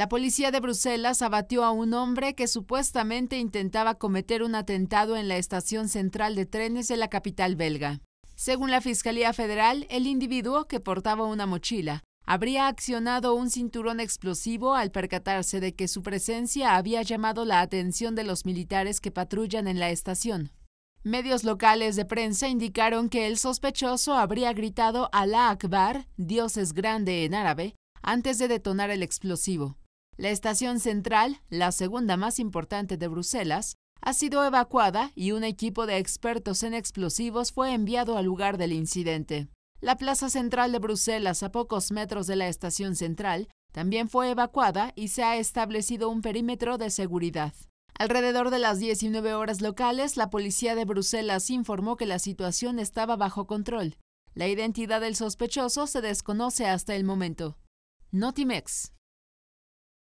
La policía de Bruselas abatió a un hombre que supuestamente intentaba cometer un atentado en la estación central de trenes de la capital belga. Según la Fiscalía Federal, el individuo, que portaba una mochila, habría accionado un cinturón explosivo al percatarse de que su presencia había llamado la atención de los militares que patrullan en la estación. Medios locales de prensa indicaron que el sospechoso habría gritado Alá Akbar, Dios es grande en árabe, antes de detonar el explosivo. La estación central, la segunda más importante de Bruselas, ha sido evacuada y un equipo de expertos en explosivos fue enviado al lugar del incidente. La plaza central de Bruselas, a pocos metros de la estación central, también fue evacuada y se ha establecido un perímetro de seguridad. Alrededor de las 19 horas locales, la policía de Bruselas informó que la situación estaba bajo control. La identidad del sospechoso se desconoce hasta el momento. Notimex.